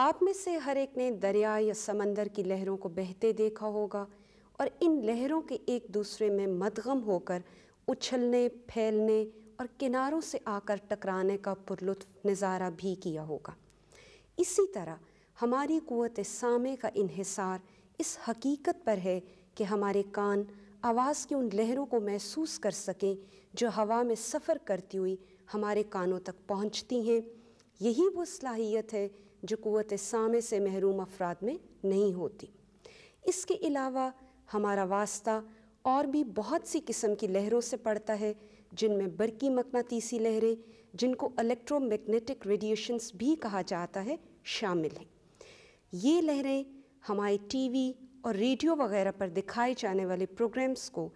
आप में से हर एक ने दरिया या समंदर की लहरों को बहते देखा होगा और इन लहरों के एक दूसरे में मदगम होकर उछलने फैलने और किनारों से आकर टकराने का पुरलुत्फ नज़ारा भी किया होगा इसी तरह हमारी कुत सामे का इहिसार इस हकीकत पर है कि हमारे कान आवाज़ की उन लहरों को महसूस कर सकें जो हवा में सफ़र करती हुई हमारे कानों तक पहुंचती हैं यही वो सलाहियत है जो क़वत सामे से महरूम अफराद में नहीं होती इसके अलावा हमारा वास्ता और भी बहुत सी किस्म की लहरों से पड़ता है जिनमें बरकी मकनातीसी लहरें जिनको इलेक्ट्रोमैग्नेटिक रेडिएशंस भी कहा जाता है शामिल हैं ये लहरें हमारे टीवी और रेडियो वगैरह पर दिखाए जाने वाले प्रोग्राम्स को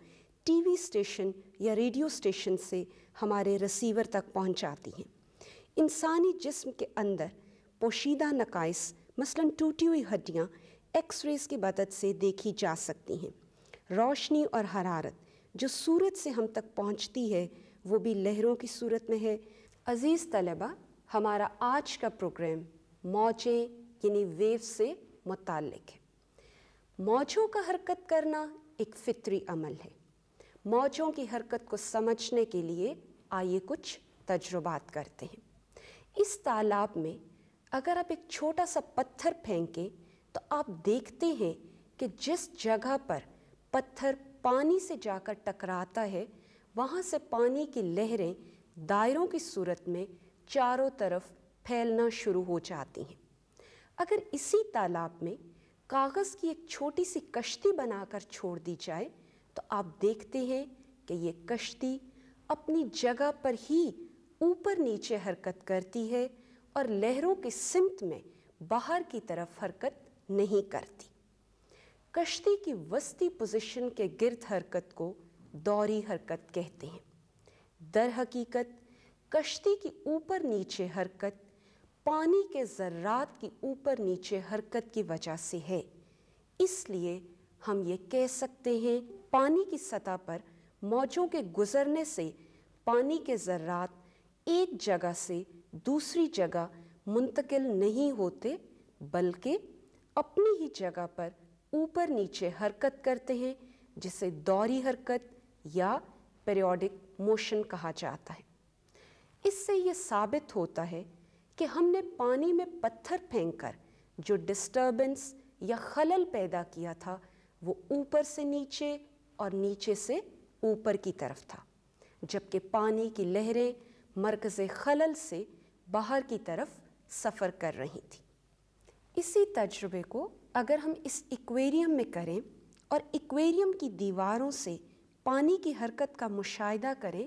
टीवी स्टेशन या रेडियो स्टेशन से हमारे रिसीवर तक पहुंचाती हैं इंसानी जिस्म के अंदर पोशीदा नकाइस मसलन टूटी हुई हड्डियाँ एक्स रेज़ की मदद से देखी जा सकती हैं रोशनी और हरारत जो सूरत से हम तक पहुँचती है वो भी लहरों की सूरत में है अज़ीज़ तलबा हमारा आज का प्रोग्राम मौजें यानी वेव से मुतल है मौजों का हरकत करना एक फितरी अमल है मौजों की हरकत को समझने के लिए आइए कुछ तजुर्बात करते हैं इस तालाब में अगर आप एक छोटा सा पत्थर फेंकें तो आप देखते हैं कि जिस जगह पर पत्थर पानी से जाकर टकराता है वहाँ से पानी की लहरें दायरों की सूरत में चारों तरफ फैलना शुरू हो जाती हैं अगर इसी तालाब में कागज़ की एक छोटी सी कश्ती बनाकर छोड़ दी जाए तो आप देखते हैं कि ये कश्ती अपनी जगह पर ही ऊपर नीचे हरकत करती है और लहरों की सिमत में बाहर की तरफ हरकत नहीं करती कश्ती की वस्ती पोजीशन के गिरद हरकत को दौरी हरकत कहते हैं दर हकीकत कश्ती की ऊपर नीचे हरकत पानी के ज़र्रात की ऊपर नीचे हरकत की वजह से है इसलिए हम ये कह सकते हैं पानी की सतह पर मौजों के गुज़रने से पानी के ज़र्रात एक जगह से दूसरी जगह मुंतकिल नहीं होते बल्कि अपनी ही जगह पर ऊपर नीचे हरकत करते हैं जिसे दौरी हरकत या पेरियोडिक मोशन कहा जाता है इससे ये साबित होता है कि हमने पानी में पत्थर फेंककर जो डिस्टर्बेंस या खलल पैदा किया था वो ऊपर से नीचे और नीचे से ऊपर की तरफ था जबकि पानी की लहरें मरकज़ खलल से बाहर की तरफ सफ़र कर रही थी इसी तजुर्बे को अगर हम इस इक्वेरियम में करें और इक्वेरियम की दीवारों से पानी की हरकत का मुशाहिदा करें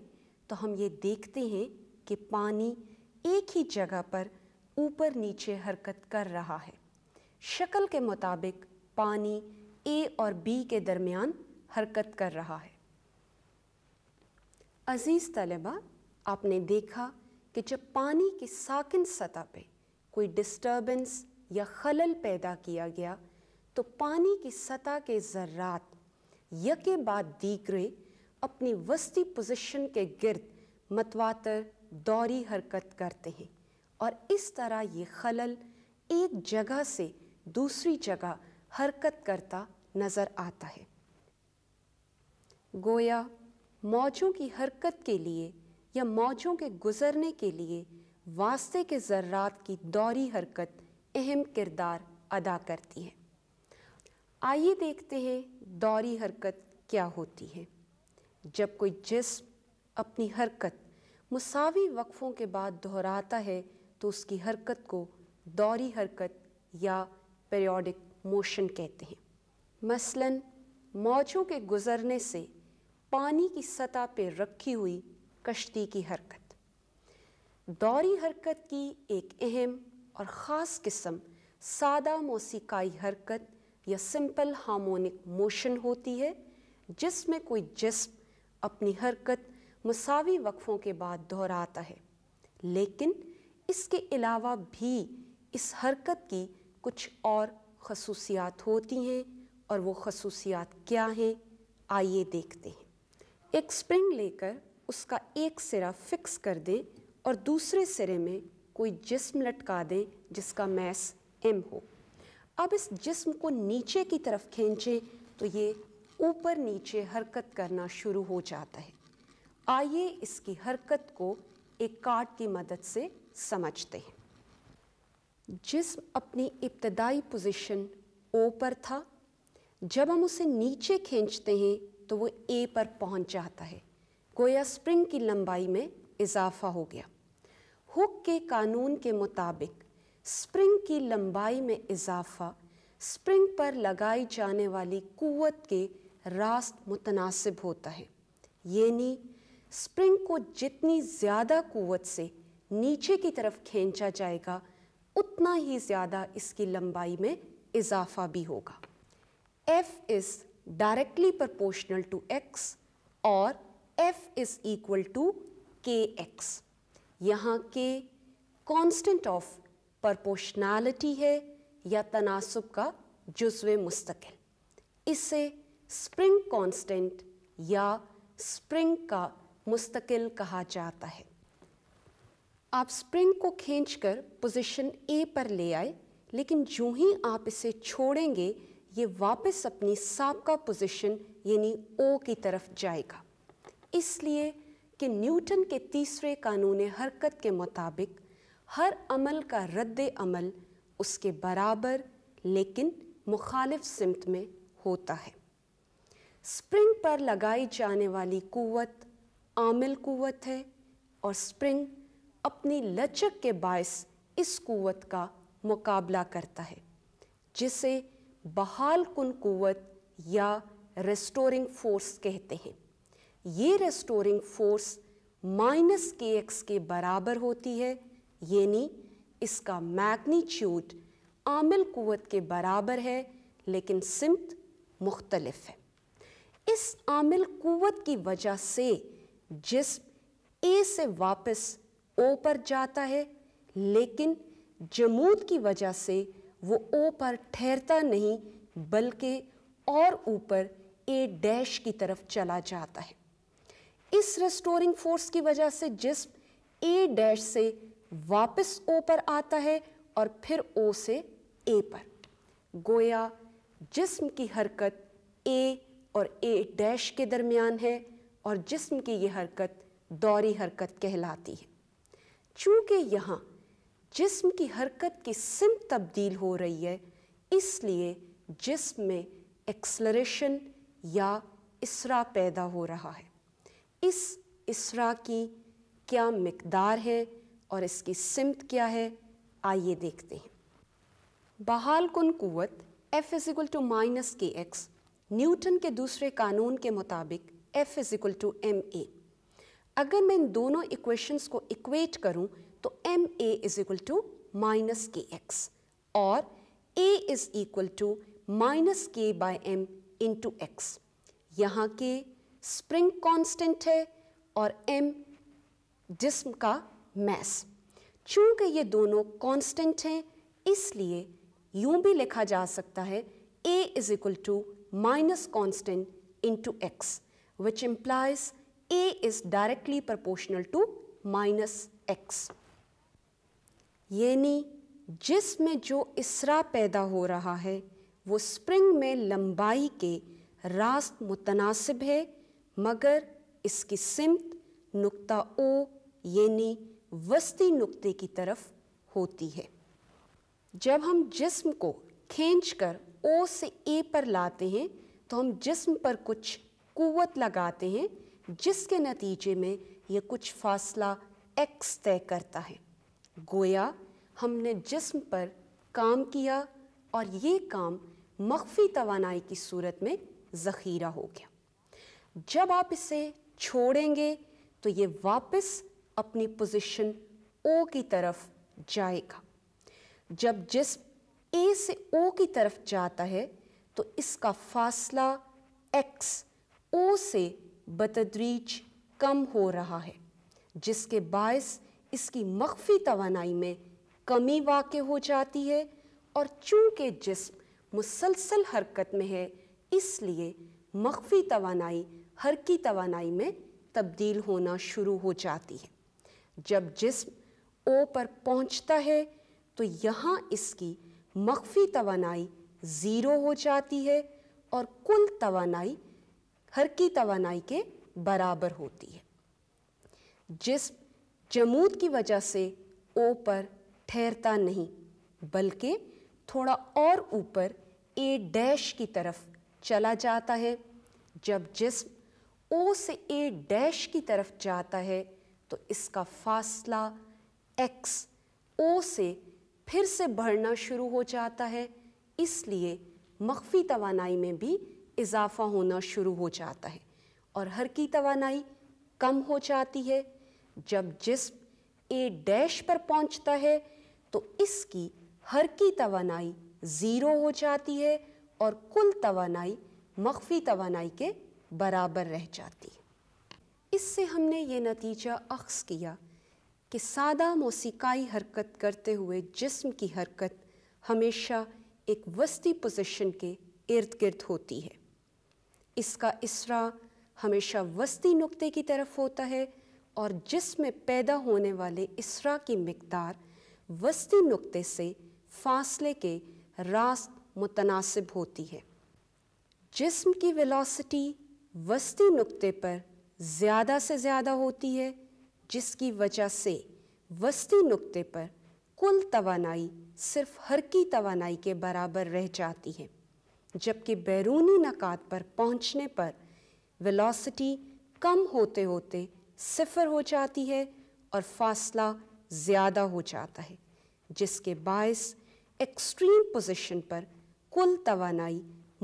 तो हम ये देखते हैं कि पानी एक ही जगह पर ऊपर नीचे हरकत कर रहा है शक्ल के मुताबिक पानी ए और बी के दरमियान हरकत कर रहा है अज़ीज़ तलबा आपने देखा कि जब पानी की साकिन सतह पे कोई डिस्टर्बेंस या खलल पैदा किया गया तो पानी की सतह के ज़रात यके बाद दीगरे अपनी वस्ती पोजीशन के गिरद मतवातर दौरी हरकत करते हैं और इस तरह ये खलल एक जगह से दूसरी जगह हरकत करता नज़र आता है गोया मौजों की हरकत के लिए या मौजों के गुजरने के लिए वास्ते के ज़र्रात की दौरी हरकत अहम किरदार अदा करती है आइए देखते हैं दौरी हरकत क्या होती है जब कोई जिस्म अपनी हरकत मुसावी वक्फ़ों के बाद दोहराता है तो उसकी हरकत को दौरी हरकत या पेरियोडिक मोशन कहते हैं मसलन मौजों के गुज़रने से पानी की सतह पर रखी हुई कश्ती की हरकत दौरी हरकत की एक अहम और ख़ास किस्म सादा मौसीकाई हरकत या सिंपल हार्मोनिक मोशन होती है जिसमें कोई जिस्म अपनी हरकत मसावी वक्फ़ों के बाद दोहराता है लेकिन इसके अलावा भी इस हरकत की कुछ और खसूसियात होती हैं और वो खसूसियात क्या हैं आइए देखते हैं एक स्प्रिंग लेकर उसका एक सिरा फिक्स कर दें और दूसरे सिरे में कोई जिस्म लटका दें जिसका मैस एम हो अब इस जिस्म को नीचे की तरफ खींचें तो ये ऊपर नीचे हरकत करना शुरू हो जाता है आइए इसकी हरकत को एक कार्ड की मदद से समझते हैं जिस्म अपनी इब्तदाई पोजीशन ओ पर था जब हम उसे नीचे खींचते हैं तो वो ए पर पहुंच जाता है गोया स्प्रिंग की लंबाई में इजाफा हो गया हुक के कानून के मुताबिक स्प्रिंग की लंबाई में इजाफा स्प्रिंग पर लगाई जाने वाली कुवत के रास्त मुतनासिब होता है यानी स्प्रिंग को जितनी ज़्यादा कुवत से नीचे की तरफ खींचा जाएगा उतना ही ज़्यादा इसकी लंबाई में इजाफा भी होगा F is directly proportional to X और F is equal to K X यहाँ के कांस्टेंट ऑफ परपोशनैलिटी है या तनासब का जुजव मुस्तकिल इसे स्प्रिंग कांस्टेंट या स्प्रिंग का मुस्तकिल कहा जाता है आप स्प्रिंग को खींचकर पोजीशन ए पर ले आए लेकिन जो ही आप इसे छोड़ेंगे ये वापस अपनी सबका पोजीशन यानी ओ की तरफ जाएगा इसलिए कि न्यूटन के तीसरे कानून हरकत के मुताबिक हर अमल का रद्द अमल उसके बराबर लेकिन मुखालिफ सिमत में होता है स्प्रिंग पर लगाई जाने वाली कुवत आमिल कुवत है और स्प्रिंग अपनी लचक के बायस इस कुवत का मुकाबला करता है जिसे बहाल कन कुवत या रेस्टोरिंग फोर्स कहते हैं ये restoring force minus K X के बराबर होती है यानी इसका मैग्नीट्यूड आमिल कुत के बराबर है लेकिन सिमत मुख्तलफ है इस आमिल कुत की वजह से जिसम ए से वापस ओ पर जाता है लेकिन जमूद की वजह से वो ओ पर ठहरता नहीं बल्कि और ऊपर ए डैश की तरफ चला जाता है इस रेस्टोरिंग फोर्स की वजह से जिस्म ए डैश से वापस ओ पर आता है और फिर ओ से ए पर गोया जिस्म की हरकत ए और ए डैश के दरमियान है और जिस्म की ये हरकत दौरी हरकत कहलाती है चूँकि यहाँ जिस्म की हरकत की सिम तब्दील हो रही है इसलिए जिस्म में एक्सलरेशन या इसरा पैदा हो रहा है इस इसरा की क्या मकदार है और इसकी सिमत क्या है आइए देखते हैं बहाल कन कुत F is equal to minus K X Newton के दूसरे कानून के मुताबिक F is equal to M A अगर मैं इन दोनों इक्वेशंस को इक्वेट करूं तो M A is equal to minus K X और A is equal to minus K by M into X यहाँ के स्प्रिंग कांस्टेंट है और एम जिस्म का मैस चूंकि ये दोनों कांस्टेंट हैं इसलिए यूं भी लिखा जा सकता है A is equal to minus constant into X which implies A is directly proportional to minus X यानी जिसमें जो इसरा पैदा हो रहा है वो स्प्रिंग में लंबाई के रास्त मुतनासिब है मगर इसकी सिमत नुक्ता ओ यानी वस्ती नुक्ते की तरफ होती है जब हम जिस्म को खींच कर ओ से ए पर लाते हैं तो हम जिस्म पर कुछ कुवत लगाते हैं जिसके नतीजे में यह कुछ फासला एक्स तय करता है गोया हमने जिस्म पर काम किया और ये काम मख्फी तोानाई की सूरत में ज़ख़ीरा हो गया जब आप इसे छोड़ेंगे तो ये वापस अपनी पोजीशन ओ की तरफ जाएगा जब जिस ए से ओ की तरफ जाता है तो इसका फासला एक्स ओ से बतदरीज कम हो रहा है जिसके बायस इसकी मख्फी तोानाई में कमी वाक़ हो जाती है और चूँकि जिस्म मुसलसल हरकत में है इसलिए मख्फी तोानाई हर की तोानाई में तब्दील होना शुरू हो जाती है जब जिस्म ओ पर पहुंचता है तो यहाँ इसकी मख्फी तोानाई ज़ीरो हो जाती है और कुल तोानाई हर की तोानाई के बराबर होती है जिस्म जमूद की वजह से ओ पर ठहरता नहीं बल्कि थोड़ा और ऊपर ए डैश की तरफ चला जाता है जब जिस्म ओ से ए डैश की तरफ जाता है तो इसका फासला एक्स ओ से फिर से बढ़ना शुरू हो जाता है इसलिए मख्फी तोानाई में भी इजाफा होना शुरू हो जाता है और हर की तोानाई कम हो जाती है जब जिस्म ए डैश पर पहुंचता है तो इसकी हर की तोानाई ज़ीरो हो जाती है और कुल तोानाई मख्फी तोानाई के बराबर रह जाती इससे हमने ये नतीजा अक्स किया कि सादा मौसीकाई हरकत करते हुए जिस्म की हरकत हमेशा एक वस्ती पोजीशन के इर्द गिर्द होती है इसका इसरा हमेशा वस्ती नुक्ते की तरफ होता है और जिसमें पैदा होने वाले इसरा की मकदार वस्ती नुक्ते से फासले के रास्त मुतनासिब होती है जिस्म की वेलोसिटी वस्ती नुक्ते पर ज़्यादा से ज़्यादा होती है जिसकी वजह से वस्ती नुक्ते पर कुल तवानाई सिर्फ हर की तवानाई के बराबर रह जाती है जबकि बैरूनी नकात पर पहुंचने पर वेलोसिटी कम होते होते सिफर हो जाती है और फासला ज़्यादा हो जाता है जिसके बायस एक्सट्रीम पोजीशन पर कुल तवानाई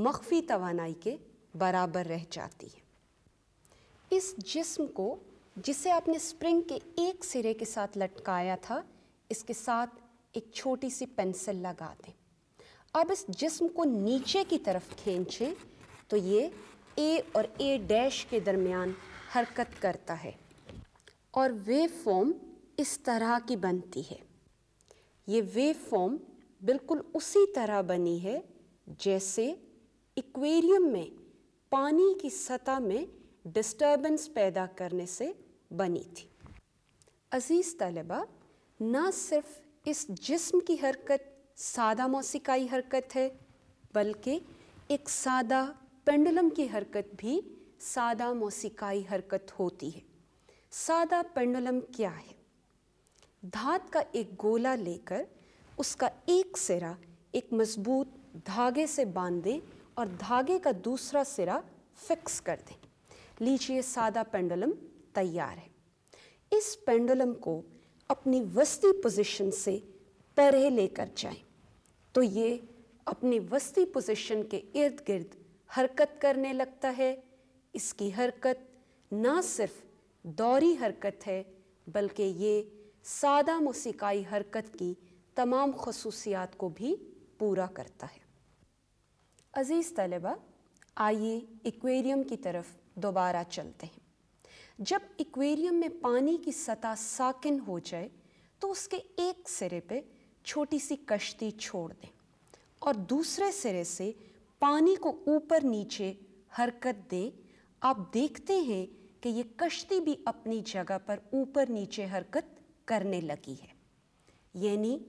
मख्फी तवानाई के बराबर रह जाती है इस जिस्म को जिसे आपने स्प्रिंग के एक सिरे के साथ लटकाया था इसके साथ एक छोटी सी पेंसिल लगा दें अब इस जिस्म को नीचे की तरफ खींचें तो ये ए और ए डैश के दरमियान हरकत करता है और वेव फॉर्म इस तरह की बनती है ये वेव फॉर्म बिल्कुल उसी तरह बनी है जैसे इक्वेरियम में पानी की सतह में डिस्टर्बेंस पैदा करने से बनी थी अजीज़ तलबा न सिर्फ इस जिस्म की हरकत सादा मौसिकाई हरकत है बल्कि एक सादा पेंडुलम की हरकत भी सादा मौसिकाई हरकत होती है सादा पेंडुलम क्या है धात का एक गोला लेकर उसका एक सिरा एक मजबूत धागे से बांधे और धागे का दूसरा सिरा फिक्स कर दें लीजिए सादा पेंडुलम तैयार है इस पेंडुलम को अपनी वस्ती पोजीशन से परे लेकर जाएं तो ये अपनी वस्ती पोजीशन के इर्द गिर्द हरकत करने लगता है इसकी हरकत ना सिर्फ दौरी हरकत है बल्कि ये सादा मौसीकाई हरकत की तमाम खसूसियात को भी पूरा करता है अज़ीज़ तलबा आइए एक्वेरियम की तरफ दोबारा चलते हैं जब एक्वेरियम में पानी की सतह साकिन हो जाए तो उसके एक सिरे पे छोटी सी कश्ती छोड़ दें और दूसरे सिरे से पानी को ऊपर नीचे हरकत दें आप देखते हैं कि ये कश्ती भी अपनी जगह पर ऊपर नीचे हरकत करने लगी है यानी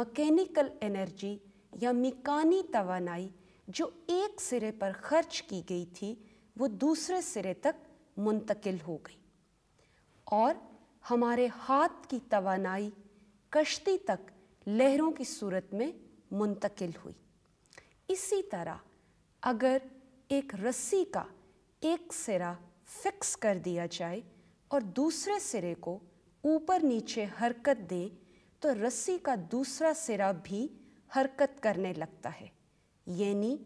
मकैनिकल एनर्जी या मिकानी तोानाई जो एक सिरे पर खर्च की गई थी वो दूसरे सिरे तक मुंतकिल हो गई और हमारे हाथ की तवानाई कश्ती तक लहरों की सूरत में मुंतकिल हुई इसी तरह अगर एक रस्सी का एक सिरा फिक्स कर दिया जाए और दूसरे सिरे को ऊपर नीचे हरकत दें तो रस्सी का दूसरा सिरा भी हरकत करने लगता है यानी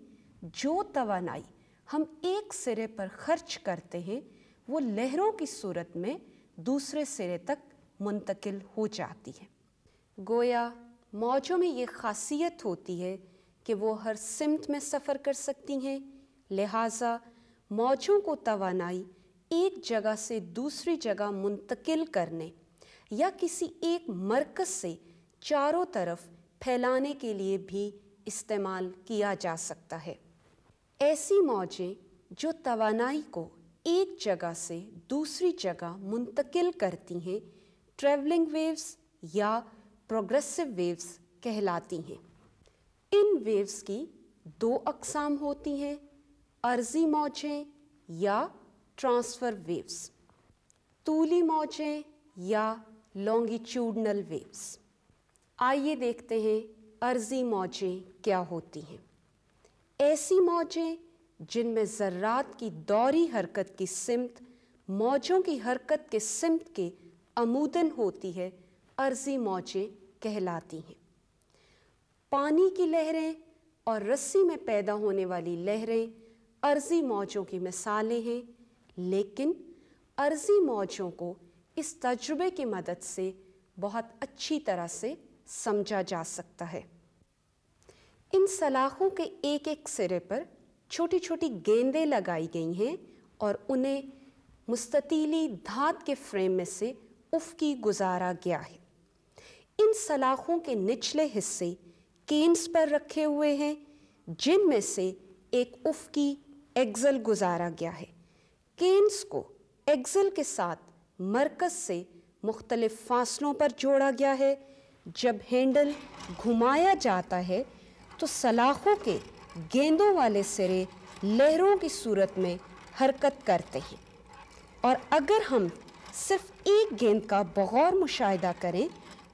जो तवानाई हम एक सिरे पर खर्च करते हैं वो लहरों की सूरत में दूसरे सिरे तक मुंतकिल हो जाती है गोया मौजों में ये खासियत होती है कि वो हर सिमत में सफ़र कर सकती हैं लिहाजा मौजों को तवानाई एक जगह से दूसरी जगह मुंतकिल करने या किसी एक मरकज़ से चारों तरफ फैलाने के लिए भी इस्तेमाल किया जा सकता है ऐसी मौजें जो तवानाई को एक जगह से दूसरी जगह मुंतकिल करती हैं ट्रेवलिंग वेव्स या प्रोग्रेसिव वेव्स कहलाती हैं इन वेव्स की दो अकसाम होती हैं अर्जी मौजें या ट्रांसफ़र वेव्स तूली मौजें या लॉन्गिट्यूडनल वेव्स आइए देखते हैं अर्जी मौजें क्या होती हैं ऐसी मौजें जिनमें ज़र्रात की दौरी हरकत की सिमत मौजों की हरकत के सिमत के अमूदन होती है अर्जी मौजें कहलाती हैं पानी की लहरें और रस्सी में पैदा होने वाली लहरें अर्जी मौजों की मिसालें हैं लेकिन अर्जी मौजों को इस तजुर्बे की मदद से बहुत अच्छी तरह से समझा जा सकता है इन सलाखों के एक एक सिरे पर छोटी छोटी गेंदें लगाई गई हैं और उन्हें मुस्ततीली धात के फ्रेम में से उफकी गुजारा गया है इन सलाखों के निचले हिस्से केन्स पर रखे हुए हैं जिनमें से एक उफकी एक्सल गुजारा गया है केन्स को एक्सल के साथ मरकज से मुख्तलिफ फासलों पर जोड़ा गया है जब हैंडल घुमाया जाता है तो सलाखों के गेंदों वाले सिरे लहरों की सूरत में हरकत करते हैं और अगर हम सिर्फ एक गेंद का बगौर मुशाहिदा करें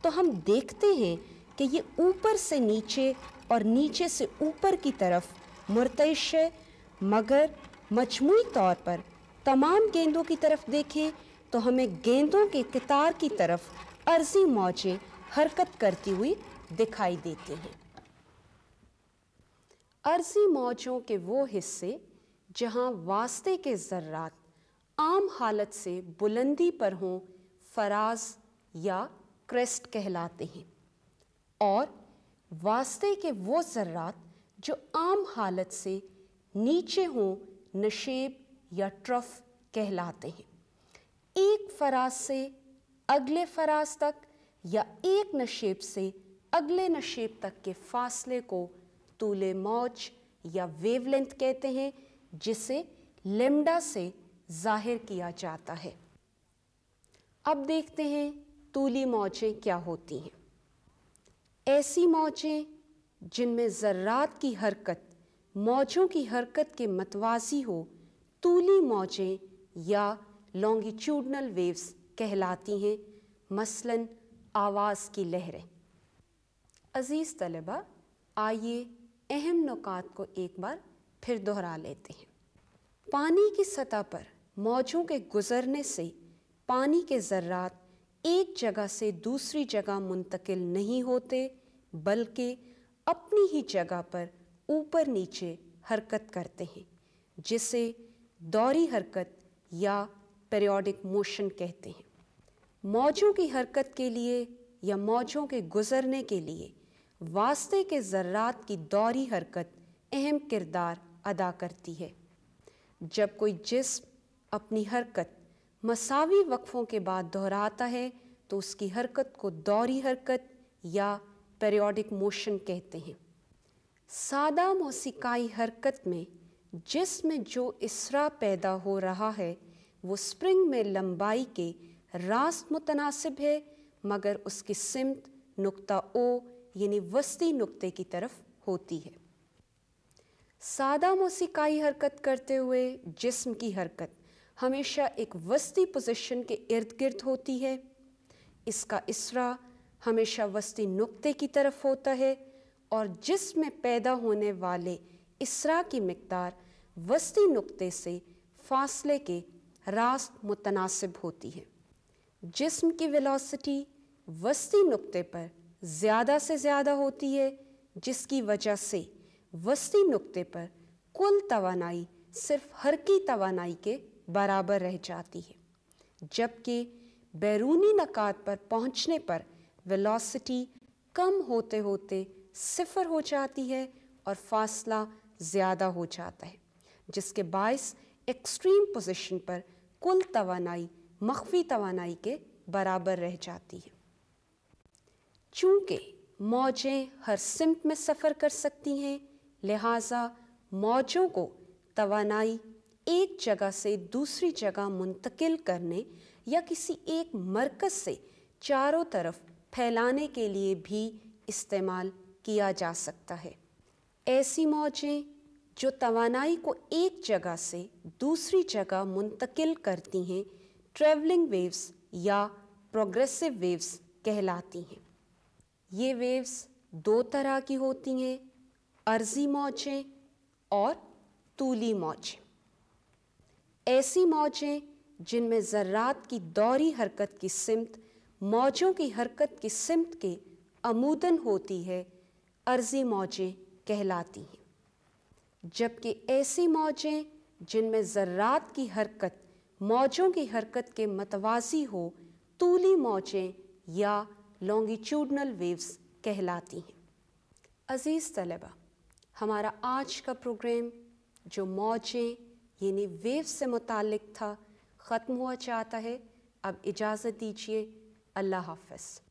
तो हम देखते हैं कि ये ऊपर से नीचे और नीचे से ऊपर की तरफ मुरतश है मगर मजमू तौर पर तमाम गेंदों की तरफ देखें तो हमें गेंदों के कतार की तरफ अर्जी मौजें हरकत करती हुई दिखाई देती हैं अर्जी मौजों के वो हिस्से जहाँ वास्ते के ज़र्रात आम हालत से बुलंदी पर हों फराज या क्रेस्ट कहलाते हैं और वास्ते के वो ज़र्रात जो आम हालत से नीचे हों नशेब या ट्रफ कहलाते हैं एक फराज से अगले फराज तक या एक नशेब से अगले नशेब तक के फासले को तूल मौज या वेवलेंथ कहते हैं जिसे लेमडा से जाहिर किया जाता है अब देखते हैं तूली मौजें क्या होती हैं ऐसी मौजें जिनमें ज़र्रात की हरकत मौजों की हरकत के मतवाजी हो तूली मौजें या लॉन्गिट्यूडनल वेव्स कहलाती हैं मसलन आवाज़ की लहरें अज़ीज़ तलबा आइए अहम नुकात को एक बार फिर दोहरा लेते हैं पानी की सतह पर मौजों के गुजरने से पानी के ज़र्रात एक जगह से दूसरी जगह मुंतकिल नहीं होते बल्कि अपनी ही जगह पर ऊपर नीचे हरकत करते हैं जिसे दौरी हरकत या पेरियोडिक मोशन कहते हैं मौजों की हरकत के लिए या मौजों के गुजरने के लिए वास्ते के ज़र्रात की दौरी हरकत अहम किरदार अदा करती है जब कोई जिस्म अपनी हरकत मसावी वक्फ़ों के बाद दोहराता है तो उसकी हरकत को दौरी हरकत या पेरियोडिक मोशन कहते हैं सादा मौसीकाई हरकत में जिसम जो इसरा पैदा हो रहा है वो स्प्रिंग में लंबाई के रास्त मुतनासिब है मगर उसकी सिमत नुक्ता ओ यानी वस्ती नुक्ते की तरफ होती है सादा मौसीकाई हरकत करते हुए जिस्म की हरकत हमेशा एक वस्ती पोजीशन के इर्द गिर्द होती है इसका इसरा हमेशा वस्ती नुक्ते की तरफ होता है और जिसम में पैदा होने वाले इसरा की मकदार वस्ती नुक्ते से फासले के रास्त मुतनासिब होती है जिस्म की वेलोसिटी वस्ती नुक्ते पर ज़्यादा से ज़्यादा होती है जिसकी वजह से वस्ती नुक्ते पर कुल तोानाई सिर्फ हर की तोानाई के बराबर रह जाती है जबकि बैरूनी नकात पर पहुंचने पर वेलोसिटी कम होते होते सिफर हो जाती है और फासला ज़्यादा हो जाता है जिसके बायस एक्सट्रीम पोजीशन पर कुल तवानाई मखफी तोानाई के बराबर रह जाती है चूँकि मौजें हर सिमत में सफ़र कर सकती हैं लिहाजा मौजों को तवानाई एक जगह से दूसरी जगह मुंतकिल करने या किसी एक मरकज़ से चारों तरफ फैलाने के लिए भी इस्तेमाल किया जा सकता है ऐसी मौजें जो तवानाई को एक जगह से दूसरी जगह मुंतकिल करती हैं ट्रेवलिंग वेव्स या प्रोग्रेसिव वेव्स कहलाती हैं ये वेव्स दो तरह की होती हैं अर्जी मौजें और तूली मौजें ऐसी मौजें जिनमें ज़र्रात की दौरी हरकत की सिमत मौजों की हरकत की सिमत के अमूदन होती है अर्जी मौजें कहलाती हैं जबकि ऐसी मौजें जिनमें ज़र्रात की हरकत मौजों की हरकत के मतवाजी हो तूली मौजें या लॉन्गिट्यूडनल वेव्स कहलाती हैं अज़ीज़ तलबा हमारा आज का प्रोग्राम जो मौजें यानी वेव्स से मुतक़ था ख़त्म हुआ चाहता है अब इजाज़त दीजिए अल्लाह हाफ़